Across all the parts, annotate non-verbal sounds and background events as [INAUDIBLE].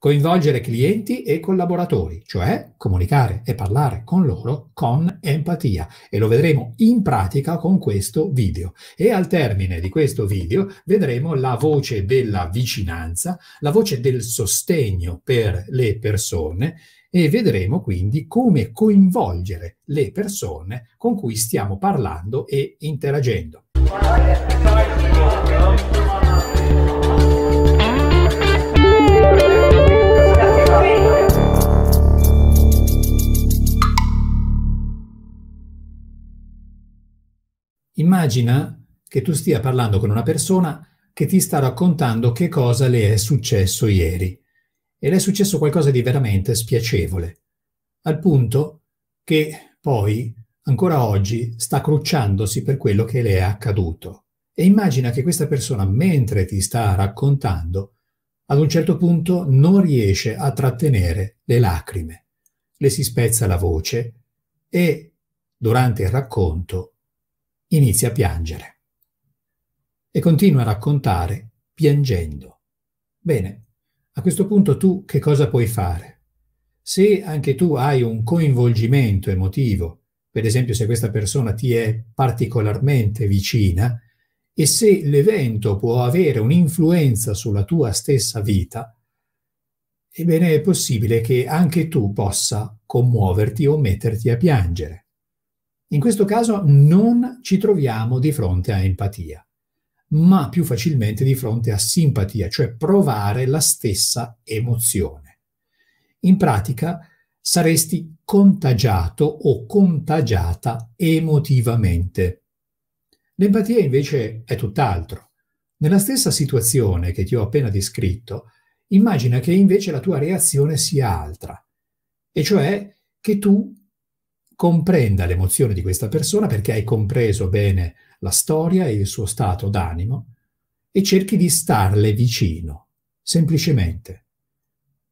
coinvolgere clienti e collaboratori, cioè comunicare e parlare con loro con empatia e lo vedremo in pratica con questo video. E al termine di questo video vedremo la voce della vicinanza, la voce del sostegno per le persone e vedremo quindi come coinvolgere le persone con cui stiamo parlando e interagendo. Immagina che tu stia parlando con una persona che ti sta raccontando che cosa le è successo ieri e le è successo qualcosa di veramente spiacevole, al punto che poi ancora oggi sta crucciandosi per quello che le è accaduto. E immagina che questa persona, mentre ti sta raccontando, ad un certo punto non riesce a trattenere le lacrime, le si spezza la voce e, durante il racconto, inizia a piangere e continua a raccontare piangendo. Bene, a questo punto tu che cosa puoi fare? Se anche tu hai un coinvolgimento emotivo, per esempio se questa persona ti è particolarmente vicina, e se l'evento può avere un'influenza sulla tua stessa vita, ebbene è possibile che anche tu possa commuoverti o metterti a piangere. In questo caso non ci troviamo di fronte a empatia, ma più facilmente di fronte a simpatia, cioè provare la stessa emozione. In pratica saresti contagiato o contagiata emotivamente. L'empatia invece è tutt'altro. Nella stessa situazione che ti ho appena descritto, immagina che invece la tua reazione sia altra, e cioè che tu comprenda l'emozione di questa persona perché hai compreso bene la storia e il suo stato d'animo e cerchi di starle vicino, semplicemente.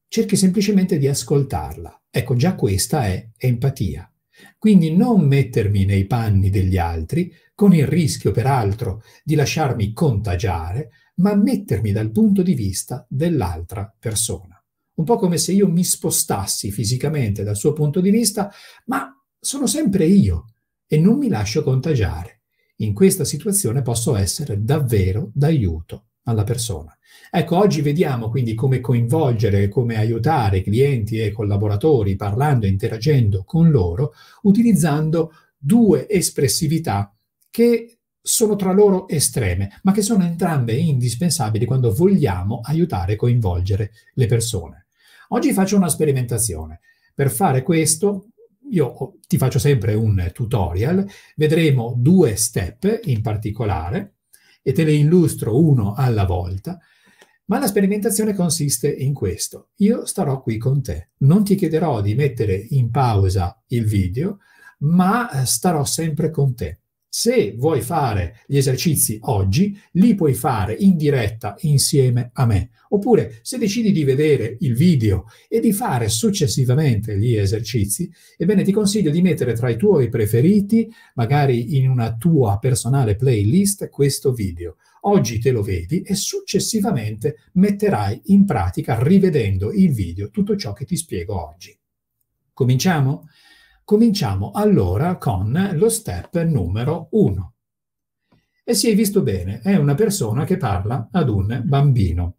Cerchi semplicemente di ascoltarla. Ecco, già questa è empatia. Quindi non mettermi nei panni degli altri, con il rischio peraltro di lasciarmi contagiare, ma mettermi dal punto di vista dell'altra persona. Un po' come se io mi spostassi fisicamente dal suo punto di vista, ma sono sempre io e non mi lascio contagiare. In questa situazione posso essere davvero d'aiuto alla persona. Ecco, oggi vediamo quindi come coinvolgere, come aiutare clienti e collaboratori parlando e interagendo con loro utilizzando due espressività che sono tra loro estreme, ma che sono entrambe indispensabili quando vogliamo aiutare e coinvolgere le persone. Oggi faccio una sperimentazione. Per fare questo io ti faccio sempre un tutorial, vedremo due step in particolare e te le illustro uno alla volta, ma la sperimentazione consiste in questo. Io starò qui con te, non ti chiederò di mettere in pausa il video, ma starò sempre con te. Se vuoi fare gli esercizi oggi, li puoi fare in diretta insieme a me. Oppure se decidi di vedere il video e di fare successivamente gli esercizi, ebbene ti consiglio di mettere tra i tuoi preferiti, magari in una tua personale playlist, questo video. Oggi te lo vedi e successivamente metterai in pratica, rivedendo il video, tutto ciò che ti spiego oggi. Cominciamo? Cominciamo allora con lo step numero 1. E si è visto bene, è una persona che parla ad un bambino.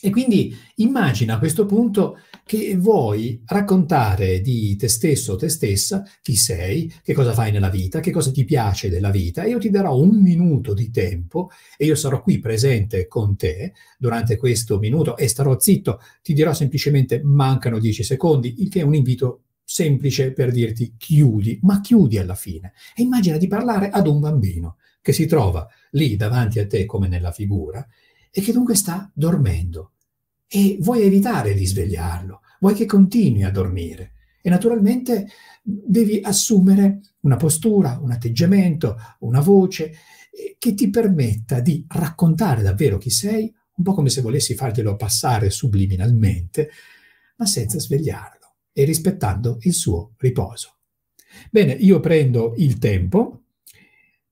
E quindi immagina a questo punto che vuoi raccontare di te stesso o te stessa, chi sei, che cosa fai nella vita, che cosa ti piace della vita. Io ti darò un minuto di tempo e io sarò qui presente con te durante questo minuto e starò zitto. Ti dirò semplicemente mancano dieci secondi, il che è un invito semplice per dirti chiudi, ma chiudi alla fine. E immagina di parlare ad un bambino che si trova lì davanti a te come nella figura e che dunque sta dormendo. E vuoi evitare di svegliarlo, vuoi che continui a dormire. E naturalmente devi assumere una postura, un atteggiamento, una voce eh, che ti permetta di raccontare davvero chi sei, un po' come se volessi fartelo passare subliminalmente, ma senza svegliarlo e rispettando il suo riposo. Bene, io prendo il tempo,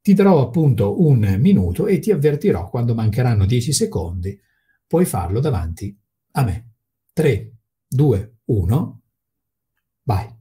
ti darò appunto un minuto e ti avvertirò quando mancheranno 10 secondi. Puoi farlo davanti a me. 3, 2, 1, vai.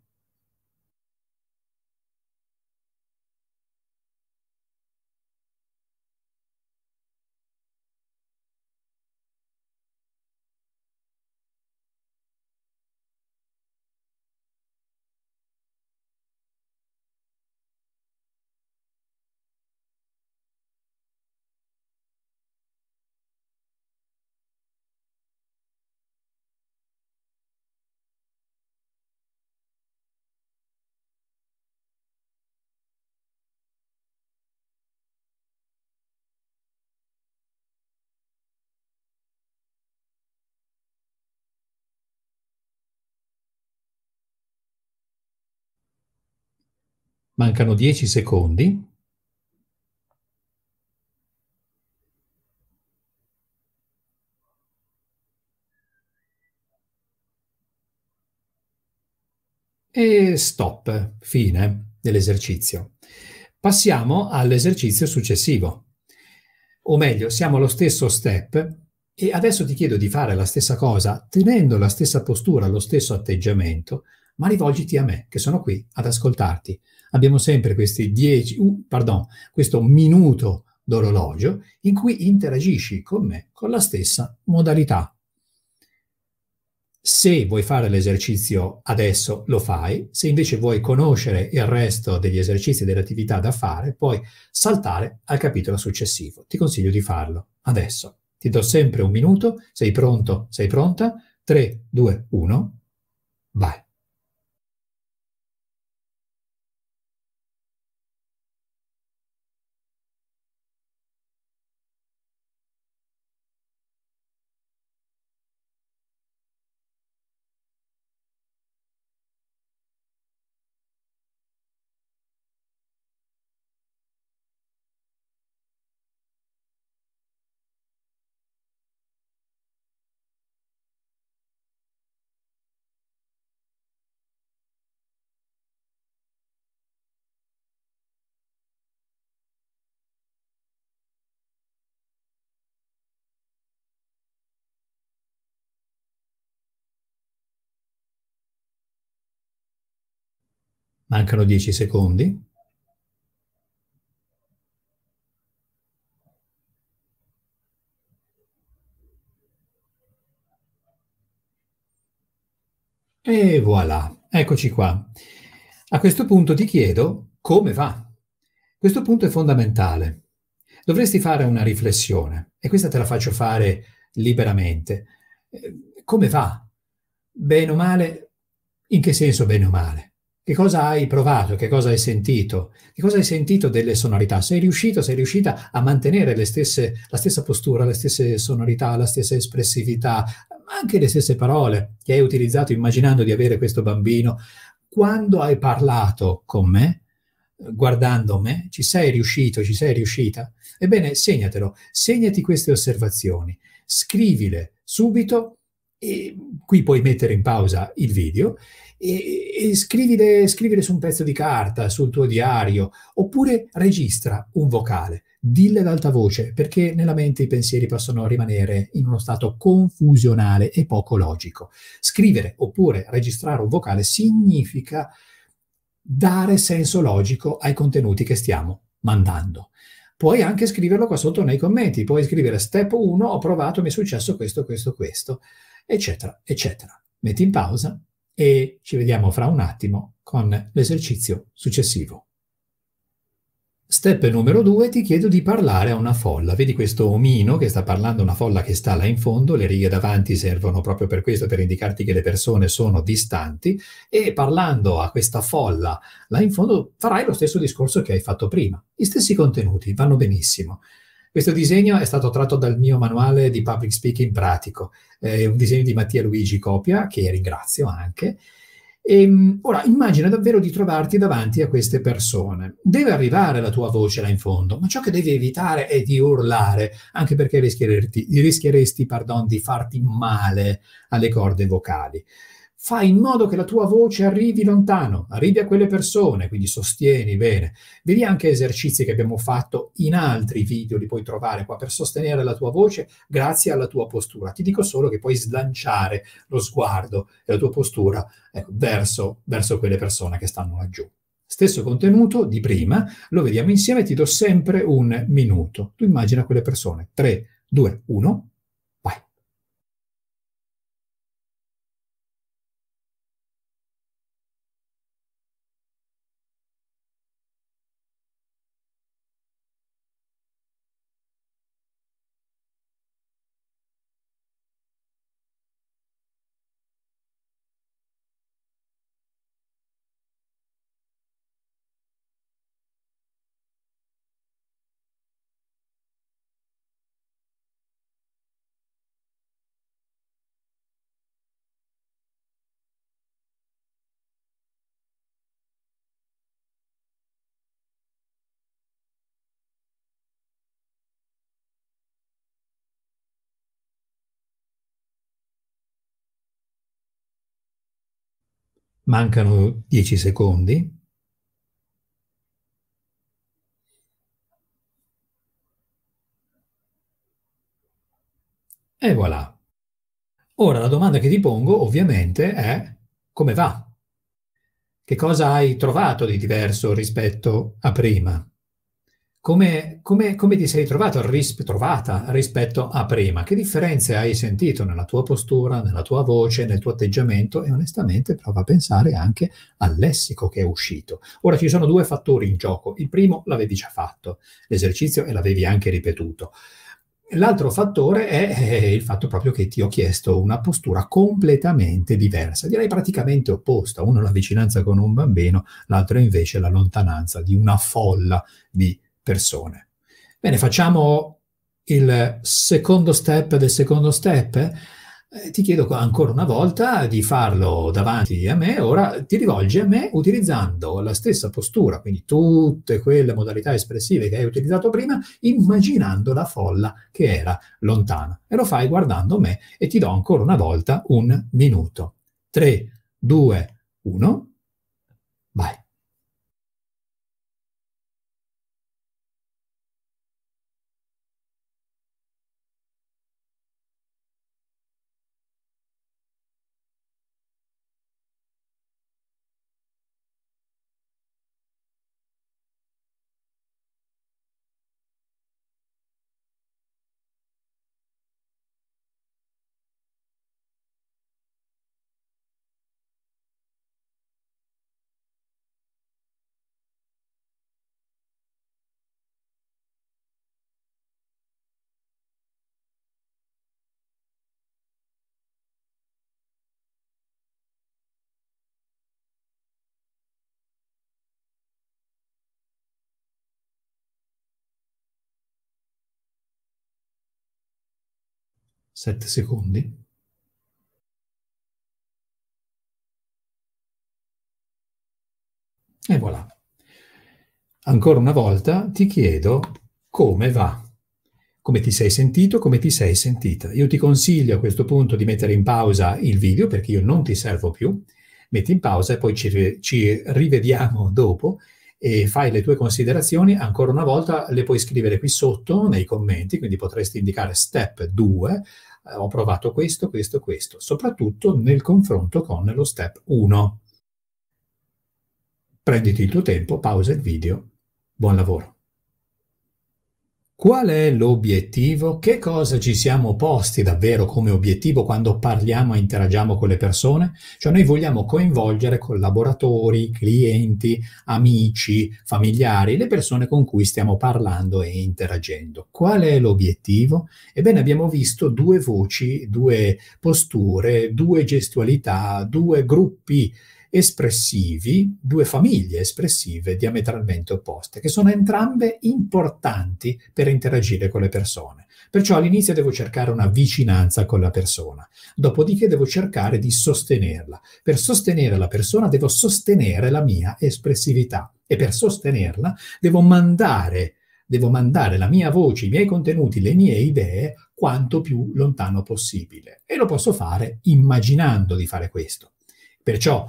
Mancano 10 secondi. E stop, fine dell'esercizio. Passiamo all'esercizio successivo. O meglio, siamo allo stesso step e adesso ti chiedo di fare la stessa cosa tenendo la stessa postura, lo stesso atteggiamento, ma rivolgiti a me, che sono qui ad ascoltarti abbiamo sempre questi 10, uh, pardon, questo minuto d'orologio in cui interagisci con me con la stessa modalità. Se vuoi fare l'esercizio adesso lo fai, se invece vuoi conoscere il resto degli esercizi e delle attività da fare, puoi saltare al capitolo successivo. Ti consiglio di farlo adesso. Ti do sempre un minuto, sei pronto, sei pronta? 3, 2, 1, vai. Mancano 10 secondi. E voilà, eccoci qua. A questo punto ti chiedo come va. Questo punto è fondamentale. Dovresti fare una riflessione e questa te la faccio fare liberamente. Eh, come va? Bene o male? In che senso bene o male? Che cosa hai provato? Che cosa hai sentito? Che cosa hai sentito delle sonorità? Sei riuscito, sei riuscita a mantenere le stesse, la stessa postura, le stesse sonorità, la stessa espressività, anche le stesse parole che hai utilizzato immaginando di avere questo bambino? Quando hai parlato con me, guardando me, ci sei riuscito, ci sei riuscita? Ebbene, segnatelo, segnati queste osservazioni, scrivile subito e qui puoi mettere in pausa il video e, e scrivile, scrivile su un pezzo di carta, sul tuo diario, oppure registra un vocale, dille ad alta voce, perché nella mente i pensieri possono rimanere in uno stato confusionale e poco logico. Scrivere oppure registrare un vocale significa dare senso logico ai contenuti che stiamo mandando. Puoi anche scriverlo qua sotto nei commenti, puoi scrivere step 1, ho provato, mi è successo questo, questo, questo, eccetera, eccetera. Metti in pausa e ci vediamo fra un attimo con l'esercizio successivo. Step numero due, ti chiedo di parlare a una folla. Vedi questo omino che sta parlando a una folla che sta là in fondo, le righe davanti servono proprio per questo, per indicarti che le persone sono distanti e parlando a questa folla là in fondo farai lo stesso discorso che hai fatto prima. Gli stessi contenuti vanno benissimo. Questo disegno è stato tratto dal mio manuale di public speaking pratico, eh, un disegno di Mattia Luigi Copia, che ringrazio anche. E, ehm, ora, immagina davvero di trovarti davanti a queste persone. Deve arrivare la tua voce là in fondo, ma ciò che devi evitare è di urlare, anche perché rischieresti, rischieresti pardon, di farti male alle corde vocali fai in modo che la tua voce arrivi lontano, arrivi a quelle persone, quindi sostieni bene. Vedi anche esercizi che abbiamo fatto in altri video, li puoi trovare qua per sostenere la tua voce grazie alla tua postura. Ti dico solo che puoi slanciare lo sguardo e la tua postura ecco, verso, verso quelle persone che stanno laggiù. Stesso contenuto di prima, lo vediamo insieme, ti do sempre un minuto. Tu immagina quelle persone, 3, 2, 1. mancano 10 secondi. E voilà. Ora la domanda che ti pongo ovviamente è come va? Che cosa hai trovato di diverso rispetto a prima? Come, come, come, ti sei trovato, ris- trovata rispetto a prima? Che differenze hai sentito nella tua postura, nella tua voce, nel tuo atteggiamento? E onestamente prova a pensare anche al lessico che è uscito. Ora ci sono due fattori in gioco. Il primo l'avevi già fatto, l'esercizio e l'avevi anche ripetuto. L'altro fattore è il fatto proprio che ti ho chiesto una postura completamente diversa, direi praticamente opposta, uno la vicinanza con un bambino, l'altro invece la lontananza di una folla di persone. Bene, facciamo il secondo step del secondo step. Eh, ti chiedo ancora una volta di farlo davanti a me. Ora ti rivolgi a me utilizzando la stessa postura, quindi tutte quelle modalità espressive che hai utilizzato prima, immaginando la folla che era lontana. E lo fai guardando me e ti do ancora una volta un minuto. 3, 2, 1. Vai. 7 secondi. E voilà. Ancora una volta ti chiedo come va, come ti sei sentito, come ti sei sentita. Io ti consiglio a questo punto di mettere in pausa il video perché io non ti servo più. Metti in pausa e poi ci, ci rivediamo dopo e fai le tue considerazioni, ancora una volta le puoi scrivere qui sotto nei commenti, quindi potresti indicare step 2, eh, ho provato questo, questo, questo, soprattutto nel confronto con lo step 1. Prenditi il tuo tempo, pausa il video, buon lavoro. Qual è l'obiettivo? Che cosa ci siamo posti davvero come obiettivo quando parliamo e interagiamo con le persone? Cioè noi vogliamo coinvolgere collaboratori, clienti, amici, familiari, le persone con cui stiamo parlando e interagendo. Qual è l'obiettivo? Ebbene abbiamo visto due voci, due posture, due gestualità, due gruppi espressivi, due famiglie espressive diametralmente opposte, che sono entrambe importanti per interagire con le persone. Perciò all'inizio devo cercare una vicinanza con la persona, dopodiché devo cercare di sostenerla. Per sostenere la persona devo sostenere la mia espressività e per sostenerla devo mandare, devo mandare la mia voce, i miei contenuti, le mie idee quanto più lontano possibile. E lo posso fare immaginando di fare questo. Perciò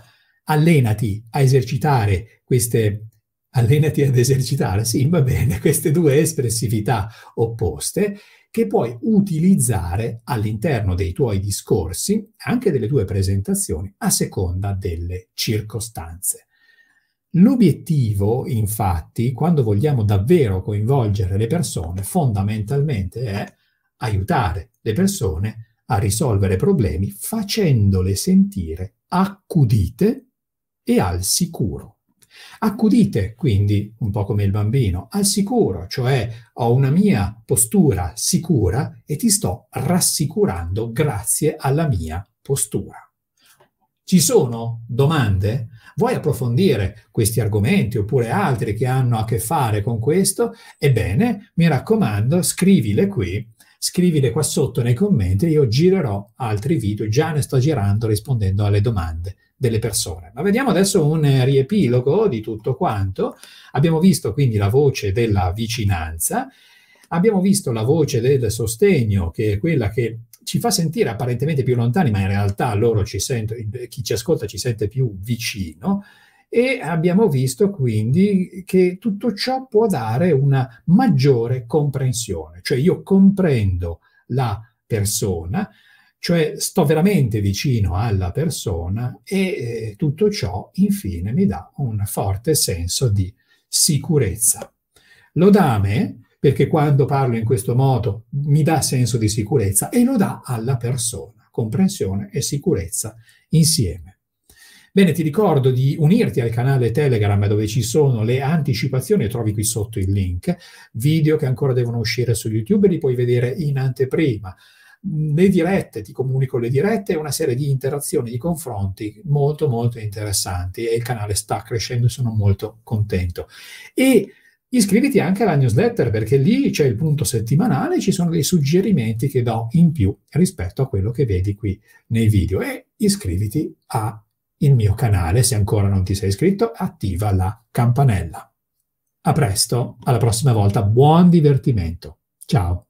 allenati a esercitare queste allenati ad esercitare, sì, va bene, [LAUGHS] queste due espressività opposte che puoi utilizzare all'interno dei tuoi discorsi, anche delle tue presentazioni, a seconda delle circostanze. L'obiettivo, infatti, quando vogliamo davvero coinvolgere le persone, fondamentalmente è aiutare le persone a risolvere problemi facendole sentire accudite e al sicuro. Accudite quindi, un po' come il bambino, al sicuro, cioè ho una mia postura sicura e ti sto rassicurando grazie alla mia postura. Ci sono domande? Vuoi approfondire questi argomenti oppure altri che hanno a che fare con questo? Ebbene, mi raccomando, scrivile qui, scrivile qua sotto nei commenti, io girerò altri video, già ne sto girando rispondendo alle domande delle persone. Ma vediamo adesso un eh, riepilogo di tutto quanto. Abbiamo visto quindi la voce della vicinanza, abbiamo visto la voce del sostegno, che è quella che ci fa sentire apparentemente più lontani, ma in realtà loro ci sentono, chi ci ascolta ci sente più vicino. E abbiamo visto quindi che tutto ciò può dare una maggiore comprensione, cioè io comprendo la persona, cioè sto veramente vicino alla persona e eh, tutto ciò infine mi dà un forte senso di sicurezza. Lo dà a me perché quando parlo in questo modo mi dà senso di sicurezza e lo dà alla persona, comprensione e sicurezza insieme. Bene, ti ricordo di unirti al canale Telegram dove ci sono le anticipazioni, trovi qui sotto il link, video che ancora devono uscire su YouTube, e li puoi vedere in anteprima, le dirette, ti comunico le dirette, una serie di interazioni, di confronti molto molto interessanti e il canale sta crescendo, sono molto contento. E iscriviti anche alla newsletter perché lì c'è il punto settimanale, ci sono dei suggerimenti che do in più rispetto a quello che vedi qui nei video e iscriviti al mio canale se ancora non ti sei iscritto, attiva la campanella. A presto, alla prossima volta, buon divertimento. Ciao.